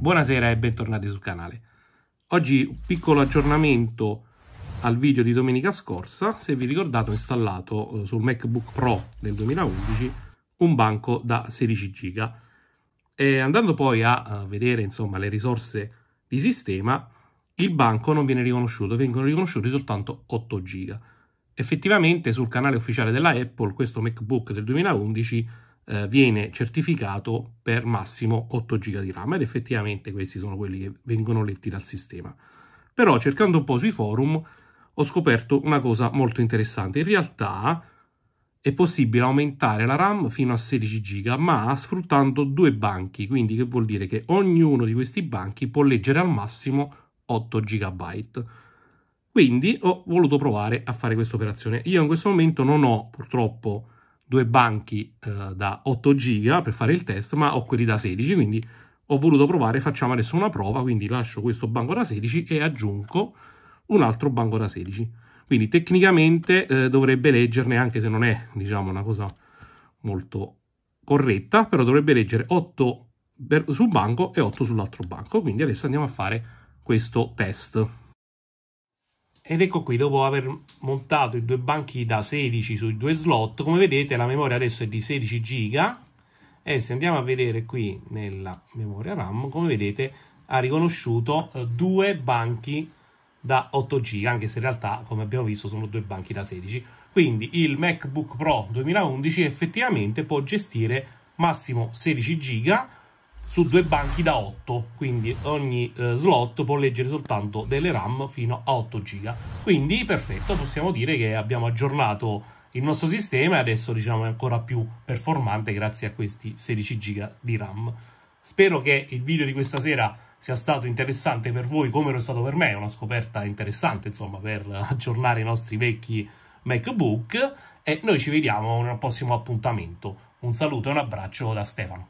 Buonasera e bentornati sul canale. Oggi un piccolo aggiornamento al video di domenica scorsa. Se vi ricordate ho installato eh, sul MacBook Pro del 2011 un banco da 16 giga. E andando poi a eh, vedere insomma le risorse di sistema, il banco non viene riconosciuto, vengono riconosciuti soltanto 8 giga. Effettivamente sul canale ufficiale della Apple questo MacBook del 2011 eh, viene certificato per massimo 8 GB di RAM ed effettivamente questi sono quelli che vengono letti dal sistema. Però cercando un po' sui forum ho scoperto una cosa molto interessante. In realtà è possibile aumentare la RAM fino a 16 GB, ma sfruttando due banchi, quindi che vuol dire che ognuno di questi banchi può leggere al massimo 8 GB. Quindi ho voluto provare a fare questa operazione. Io in questo momento non ho purtroppo due banchi eh, da 8 giga per fare il test, ma ho quelli da 16, quindi ho voluto provare, facciamo adesso una prova, quindi lascio questo banco da 16 e aggiungo un altro banco da 16. Quindi tecnicamente eh, dovrebbe leggerne, anche se non è diciamo una cosa molto corretta, però dovrebbe leggere 8 per, sul banco e 8 sull'altro banco. Quindi adesso andiamo a fare questo test ed ecco qui dopo aver montato i due banchi da 16 sui due slot come vedete la memoria adesso è di 16 giga e se andiamo a vedere qui nella memoria RAM come vedete ha riconosciuto eh, due banchi da 8 giga anche se in realtà come abbiamo visto sono due banchi da 16 quindi il MacBook Pro 2011 effettivamente può gestire massimo 16 giga su due banchi da 8 quindi ogni eh, slot può leggere soltanto delle RAM fino a 8 giga quindi perfetto possiamo dire che abbiamo aggiornato il nostro sistema e adesso diciamo è ancora più performante grazie a questi 16 giga di RAM spero che il video di questa sera sia stato interessante per voi come lo è stato per me è una scoperta interessante insomma per aggiornare i nostri vecchi MacBook e noi ci vediamo nel prossimo appuntamento un saluto e un abbraccio da Stefano